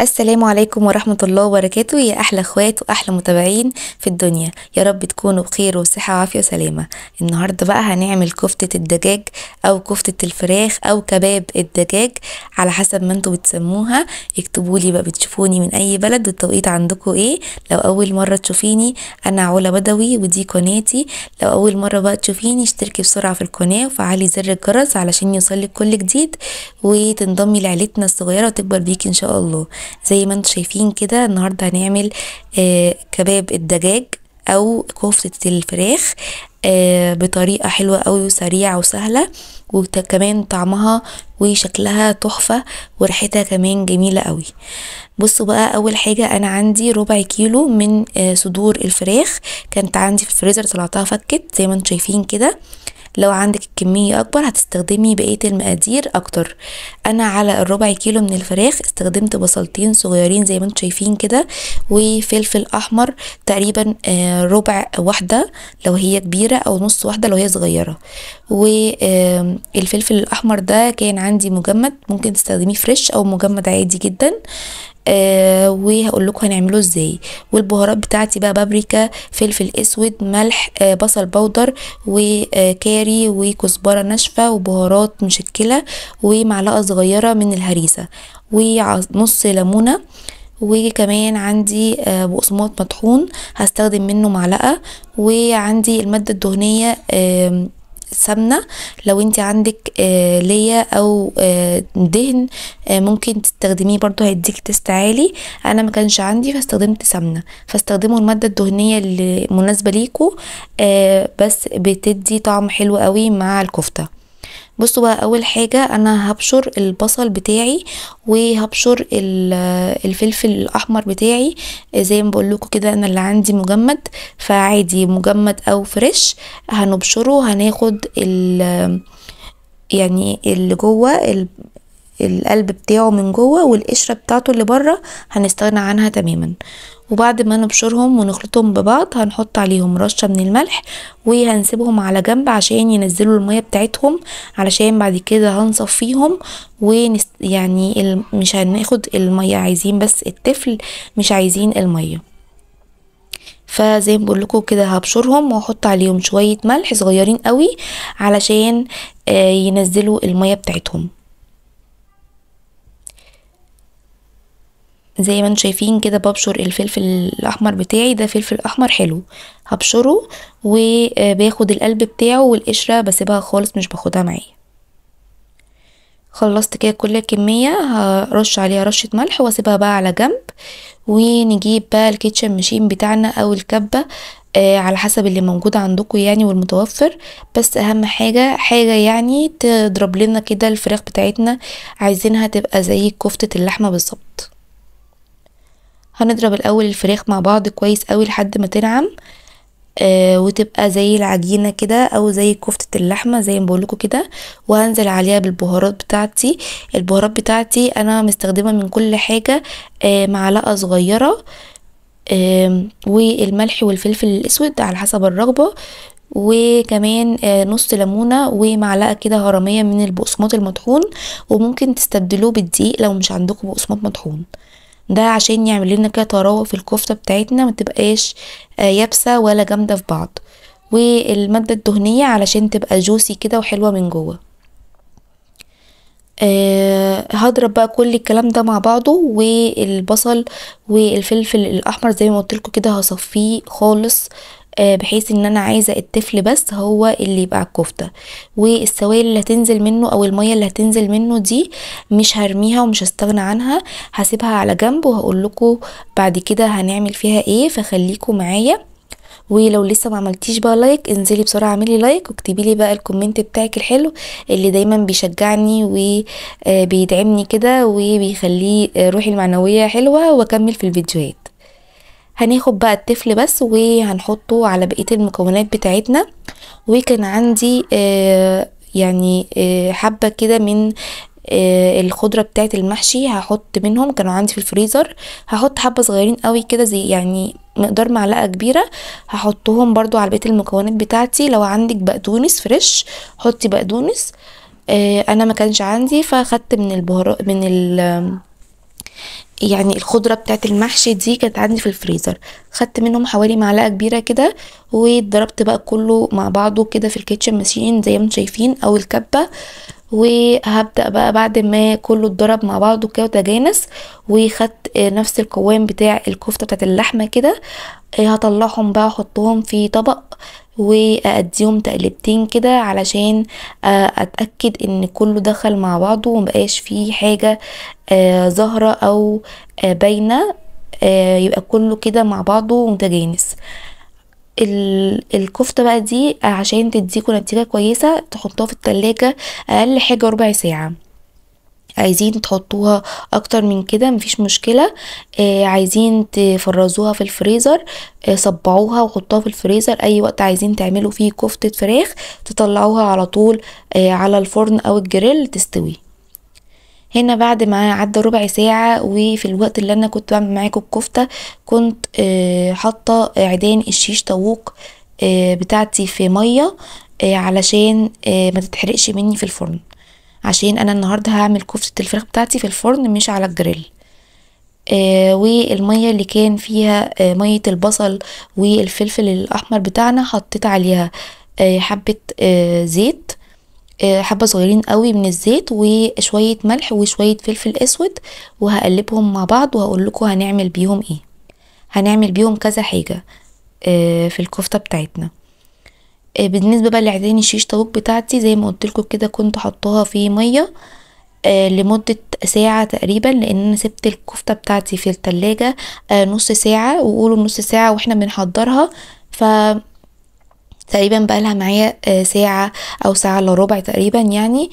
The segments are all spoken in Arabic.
السلام عليكم ورحمة الله وبركاته يا أحلى أخوات وأحلى متابعين في الدنيا يا رب تكونوا بخير وصحة وعافية وسلامة النهاردة بقى هنعمل كفتة الدجاج أو كفتة الفراخ أو كباب الدجاج على حسب ما انتوا بتسموها اكتبوا لي بقى بتشوفوني من أي بلد والتوقيت عندكم إيه لو أول مرة تشوفيني أنا علا بدوي ودي قناتي لو أول مرة بقى تشوفيني اشتركي بسرعة في القناة وفعلي زر الجرس علشان يوصلك كل جديد وتنضمي لعيلتنا الصغيرة وتكبر بيكي إن شاء الله زي ما انتم شايفين كده النهارده هنعمل آه، كباب الدجاج او كفته الفراخ آه، بطريقه حلوه قوي وسريعه وسهله وكمان طعمها وشكلها تحفه وريحتها كمان جميله قوي بصوا بقى اول حاجه انا عندي ربع كيلو من آه، صدور الفراخ كانت عندي في الفريزر طلعتها فكت زي ما انتم شايفين كده لو عندك كمية أكبر هتستخدمي بقية المقادير أكتر أنا على الربع كيلو من الفراخ استخدمت بصلتين صغيرين زي ما انتم شايفين كده وفلفل أحمر تقريبا آه، ربع واحدة لو هي كبيرة أو نص واحدة لو هي صغيرة والفلفل الأحمر ده كان عندي مجمد ممكن تستخدميه فريش أو مجمد عادي جدا آه، وهقول لكم هنعمله ازاي والبهارات بتاعتي بقى بابريكا فلفل اسود ملح آه، بصل بودر وكاري وكزبره ناشفه وبهارات مشكله ومعلقه صغيره من الهريسه ونص ليمونه وكمان عندي آه، بقسماط مطحون هستخدم منه معلقه وعندي الماده الدهنيه سمنة لو انت عندك آه، ليا او آه، دهن آه، ممكن تستخدميه برضو هيديك تست عالي انا ما كانش عندي فاستخدمت سمنة فاستخدموا المادة الدهنية اللي مناسبة ليكو بس بتدي طعم حلو قوي مع الكفتة بصوا بقى اول حاجة انا هبشر البصل بتاعي وهبشر الفلفل الاحمر بتاعي زي ما بقول لكم كده انا اللي عندي مجمد فعادي مجمد او فريش هنبشره هناخد ال يعني اللي جوه القلب بتاعه من جوه والقشرة بتاعته اللي بره هنستغنى عنها تماما وبعد ما نبشرهم ونخلطهم ببعض هنحط عليهم رشة من الملح وهنسيبهم على جنب عشان ينزلوا المية بتاعتهم علشان بعد كده هنصفيهم ونست يعني مش هناخد المية عايزين بس الطفل مش عايزين المية فزي ما بقول لكم كده هبشرهم واحط عليهم شويه ملح صغيرين قوي علشان آه، ينزلوا الميه بتاعتهم زي ما انتم شايفين كده ببشر الفلفل الاحمر بتاعي ده فلفل احمر حلو هبشره وباخد القلب بتاعه والقشره بسيبها خالص مش باخدها معايا خلصت كده كل الكميه هرش عليها رشه ملح واسيبها بقى على جنب ونجيب بقى الكيتشن مشين بتاعنا او الكبه آه على حسب اللي موجود عندكم يعني والمتوفر بس اهم حاجه حاجه يعني تضرب لنا كده الفراخ بتاعتنا عايزينها تبقى زي كفته اللحمه بالظبط هنضرب الاول الفراخ مع بعض كويس قوي لحد ما تنعم آه وتبقى زي العجينه كده او زي كفته اللحمه زي ما بقولكوا كده وهنزل عليها بالبهارات بتاعتي البهارات بتاعتي انا مستخدمه من كل حاجه آه معلقه صغيره آه والملح والفلفل الاسود على حسب الرغبه وكمان آه، نص ليمونة ومعلقة كده هرمية من البقسماط المطحون وممكن تستبدلوه بالدقيق لو مش عندكم بقسماط مطحون ده عشان يعمل لنا كده طراوه في الكفته بتاعتنا ما تبقاش آه، يابسه ولا جامده في بعض والماده الدهنيه علشان تبقى جوسي كده وحلوه من جوه أه هضرب بقى كل الكلام ده مع بعضه والبصل والفلفل الاحمر زي ما قلت لكم كده هصفيه خالص آه، بحيث ان انا عايزه الطفل بس هو اللي يبقى على الكفته والسوائل اللي هتنزل منه او الميه اللي هتنزل منه دي مش هرميها ومش هستغنى عنها هسيبها على جنب وهقول لكم بعد كده هنعمل فيها ايه فخليكم معايا ولو لسه ما عملتيش بقى لايك انزلي بسرعه اعملي لايك واكتبي لي بقى الكومنت بتاعك الحلو اللي دايما بيشجعني وبيدعمني آه، كده وبيخليه آه، روحي المعنويه حلوه واكمل في الفيديوهات هناخد بقى التفل بس وهنحطه على بقية المكونات بتاعتنا وكان عندي آه، يعني آه، حبة كده من آه، الخضره بتاعت المحشي هحط منهم كانوا عندي في الفريزر هحط حبه صغيرين قوي كده زي يعني مقدار معلقه كبيره هحطهم برضو على بقيه المكونات بتاعتي لو عندك بقدونس فريش حطي بقدونس انا ما كانش عندي فاخدت من البهارات من ال يعني الخضرة بتاعت المحشي دي كانت عندي في الفريزر خدت منهم حوالي معلقة كبيرة كده وضربت بقى كله مع بعضه كده في الكيتشن ماشين زي ما انتم شايفين او الكبة وهبدأ بقى بعد ما كله اتضرب مع بعضه كده وتجانس وخدت نفس القوام بتاع الكفتة بتاعت اللحمة كده آه، هطلعهم بقى احطهم في طبق واديهم تقلبتين كده علشان آه، اتاكد ان كله دخل مع بعضه ومبقاش فيه حاجه آه، ظاهره او باينه يبقى كله كده مع بعضه متجانس الكفته بقى دي عشان تديكوا نتيجه كويسه تحطوها في التلاجة اقل حاجه ربع ساعه عايزين تحطوها اكتر من كده مفيش مشكله آه عايزين تفرزوها في الفريزر آه صبعوها وحطوها في الفريزر اي وقت عايزين تعملوا فيه كفته فراخ تطلعوها على طول آه على الفرن او الجريل تستوي هنا بعد ما عدى ربع ساعة وفي الوقت اللي انا كنت بعمل معاكم الكفتة كنت آه، حاطة عيدان الشيش طاووق آه، بتاعتي في مية آه، علشان ما تتحرقش مني في الفرن عشان انا النهاردة هعمل كفتة الفراخ بتاعتي في الفرن مش على الجريل آه والمية اللي كان فيها آه مية البصل والفلفل الأحمر بتاعنا حطيت عليها آه حبة زيت آه، حبة صغيرين قوي من الزيت وشوية ملح وشوية فلفل اسود وهقلبهم مع بعض وهقول لكم هنعمل بيهم ايه هنعمل بيهم كذا حاجة آه، في الكفتة بتاعتنا آه، بالنسبة بقى لعيدان الشيش طاووق بتاعتي زي ما قلت لكم كده كنت حطاها في مية لمدة ساعة تقريبا لان انا سبت الكفتة بتاعتي في التلاجة نص ساعة وقولوا نص ساعة واحنا بنحضرها ف تقريبا بقى لها معايا آه، ساعة او ساعة الا ربع تقريبا يعني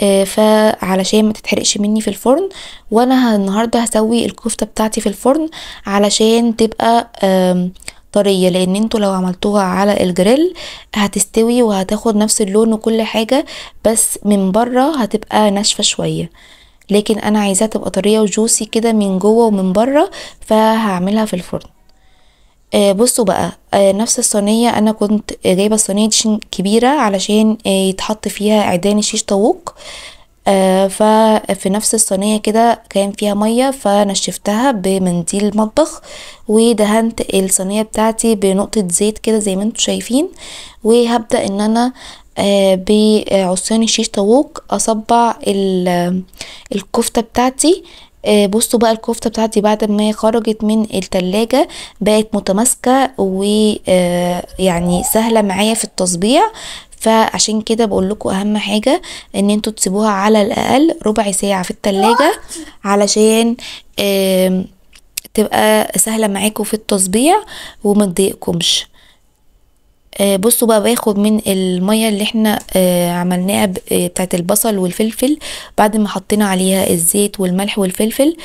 آه، فعلشان ما تتحرقش مني في الفرن وانا النهارده هسوي الكفته بتاعتي في الفرن علشان تبقى طريه لان انتوا لو عملتوها على الجريل هتستوي وهتاخد نفس اللون وكل حاجه بس من بره هتبقى ناشفه شويه لكن انا عايزاها تبقى طريه وجوسي كده من جوه ومن بره فهعملها في الفرن آه بصوا بقى آه نفس الصينية أنا كنت جايبة الصينية دي كبيرة علشان آه يتحط فيها عيدان الشيش طاووق آه ففي نفس الصينية كده كان فيها مية فنشفتها بمنديل مطبخ ودهنت الصينية بتاعتي بنقطة زيت كده زي ما انتم شايفين وهبدأ ان انا آه بعصيان الشيش طاووق اصبع آه، الكفتة بتاعتي آه، بصوا بقى الكفتة بتاعتي بعد ما خرجت من التلاجة بقت متماسكة ويعني آه، سهلة معايا في التصبيع فعشان كده بقول لكم اهم حاجة ان انتوا تسيبوها على الاقل ربع ساعة في التلاجة علشان تبقى سهلة معاكم في التصبيع وما تضايقكمش آه، بصوا بقى باخد من الميه اللي احنا آه، عملناها آه، بتاعت البصل والفلفل بعد ما حطينا عليها الزيت والملح والفلفل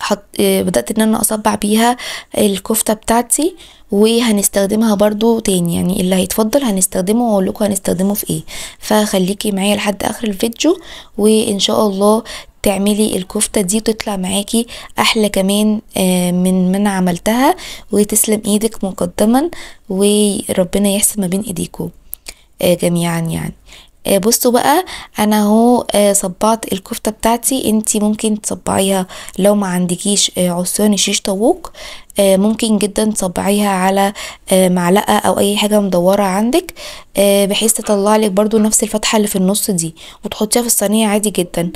حط بدات ان انا اصبع بيها الكفته بتاعتي وهنستخدمها برضو تاني يعني اللي هيتفضل هنستخدمه واقول لكم هنستخدمه في ايه فخليكي معايا لحد اخر الفيديو وان شاء الله تعملي الكفتة دي وتطلع معاكي احلى كمان آه، من من عملتها وتسلم ايدك مقدما وربنا يحسن ما بين ايديكو آه، جميعا يعني آه، بصوا بقى انا اهو آه، صبعت الكفتة بتاعتي انتي ممكن تصبعيها لو ما عندكيش آه، عصيان شيش طاووق ممكن جدا تصبعيها على معلقة او اي حاجة مدورة عندك بحيث تطلع لك برضو نفس الفتحة اللي في النص دي وتحطيها في الصينية عادي جدا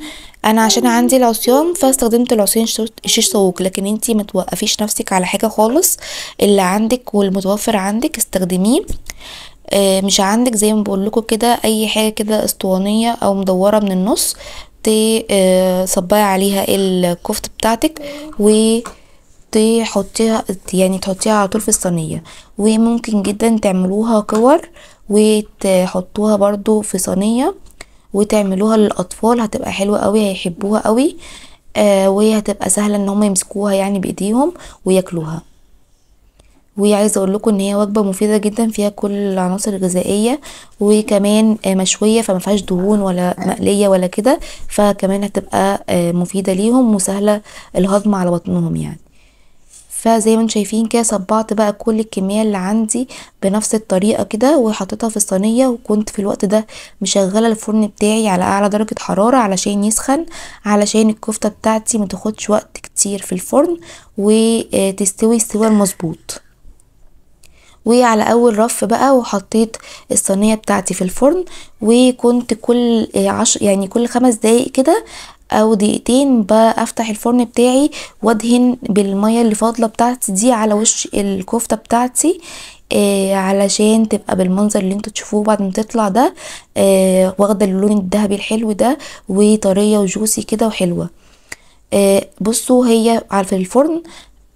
انا عشان عندي العصيان فاستخدمت العصيان شيش طاووق لكن انتي ما توقفيش نفسك على حاجة خالص اللي عندك والمتوفر عندك استخدميه آه، مش عندك زي ما بقول لكم كده اي حاجه كده اسطوانيه او مدوره من النص تصبعي آه، عليها الكفت بتاعتك و تحطيها يعني تحطيها على طول في الصينيه وممكن جدا تعملوها كور وتحطوها برضو في صينيه وتعملوها للاطفال هتبقى حلوه قوي هيحبوها قوي آه وهي هتبقى سهله ان هم يمسكوها يعني بايديهم وياكلوها وعايزه اقول لكم ان هي وجبه مفيده جدا فيها كل العناصر الغذائيه وكمان آه، مشويه فما فيهاش دهون ولا مقليه ولا كده فكمان هتبقى آه، مفيده ليهم وسهله الهضم على بطنهم يعني فزي ما انتم شايفين كده صبعت بقى كل الكميه اللي عندي بنفس الطريقه كده وحطيتها في الصينيه وكنت في الوقت ده مشغله الفرن بتاعي على اعلى درجه حراره علشان يسخن علشان الكفته بتاعتي ما تاخدش وقت كتير في الفرن وتستوي آه، استوى مظبوط وعلى اول رف بقى وحطيت الصينيه بتاعتي في الفرن وكنت كل عش يعني كل خمس دقايق كده او دقيقتين بفتح الفرن بتاعي وادهن بالميه اللي فاضله بتاعتي دي على وش الكفته بتاعتي آه علشان تبقى بالمنظر اللي انتوا تشوفوه بعد ما تطلع ده آه واخده اللون الذهبي الحلو ده وطريه وجوسي كده وحلوه آه بصوا هي على الفرن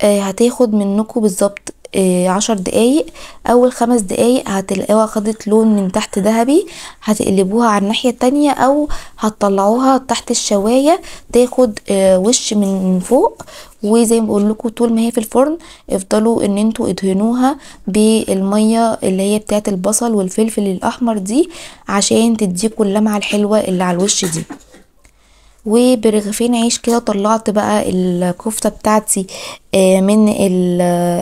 آه هتاخد منكم بالظبط آه، عشر دقايق اول خمس دقايق هتلاقوها خدت لون من تحت ذهبي هتقلبوها على الناحية التانية او هتطلعوها تحت الشواية تاخد آه، وش من فوق وزي ما بقول لكم طول ما هي في الفرن افضلوا ان انتوا ادهنوها بالميه اللي هي بتاعت البصل والفلفل الاحمر دي عشان تديكوا اللمعه الحلوه اللي على الوش دي وبرغيفين عيش كده طلعت بقى الكفتة بتاعتي آه، من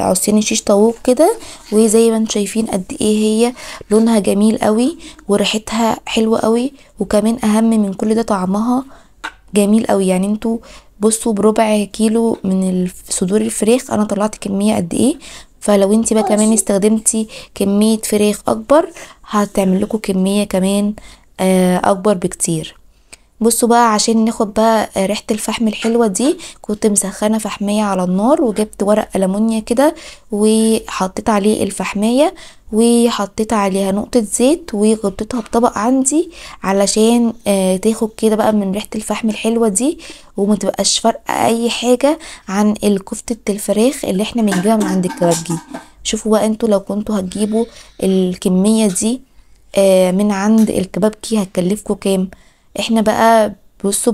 عصيان الشيش طاووق كده وزي ما انتم شايفين قد ايه هي لونها جميل قوي وريحتها حلوه قوي وكمان اهم من كل ده طعمها جميل قوي يعني انتوا بصوا بربع كيلو من صدور الفراخ انا طلعت كميه قد ايه فلو انت بقى كمان استخدمتي كميه فراخ اكبر هتعمل لكم كميه كمان آه، اكبر بكتير بصوا بقى عشان ناخد بقى ريحه الفحم الحلوه دي كنت مسخنه فحميه على النار وجبت ورق المونيا كده وحطيت عليه الفحميه وحطيت عليها نقطه زيت وغطيتها بطبق عندي علشان آه تاخد كده بقى من ريحه الفحم الحلوه دي وما تبقاش فارقه اي حاجه عن الكفته الفراخ اللي احنا بنجيبها من عند الكبابجي شوفوا بقى انتوا لو كنتوا هتجيبوا الكميه دي آه من عند الكبابجي هتكلفكم كام احنا بقى بصوا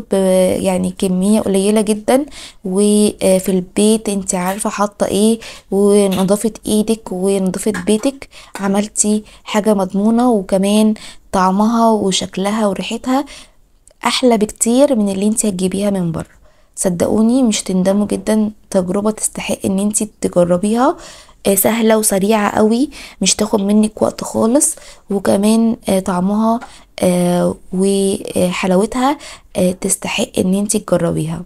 يعني كمية قليلة جدا وفي البيت انت عارفة حاطة ايه ونظافة ايدك ونظافة بيتك عملتي حاجة مضمونة وكمان طعمها وشكلها وريحتها احلى بكتير من اللي انت هتجيبيها من بره صدقوني مش تندموا جدا تجربة تستحق ان انت تجربيها آه، سهلة وسريعة قوي مش تاخد منك وقت خالص وكمان آه، طعمها آه، وحلاوتها تستحق ان انت تجربيها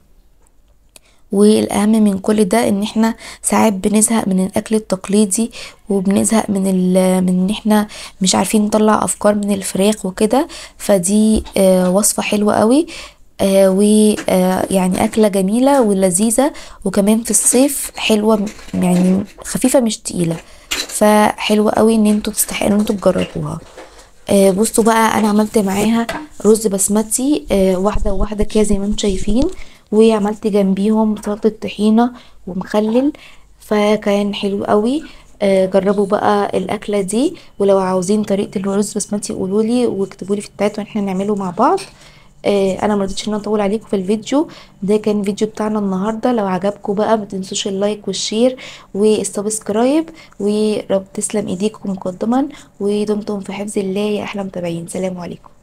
والاهم من كل ده ان احنا ساعات بنزهق من الاكل التقليدي وبنزهق من من ان احنا مش عارفين نطلع افكار من الفراخ وكده فدي وصفه حلوه قوي آه ويعني آه يعني أكلة جميلة ولذيذة وكمان في الصيف حلوة يعني خفيفة مش تقيلة فحلوة قوي ان انتوا تستحقوا ان انتوا تجربوها آه بصوا بقى انا عملت معاها رز بسمتي آه واحدة وواحدة كده زي ما انتم شايفين وعملت جنبيهم سلطة طحينة ومخلل فكان حلو قوي آه جربوا بقى الاكلة دي ولو عاوزين طريقة الرز بسمتي قولولي واكتبولي في التات واحنا نعمله مع بعض آه، انا ما رضيتش ان انا اطول عليكم في الفيديو ده كان فيديو بتاعنا النهارده لو عجبكم بقى ما تنسوش اللايك والشير والسبسكرايب ورب تسلم ايديكم مقدما ودمتم في حفظ الله يا احلى متابعين سلام عليكم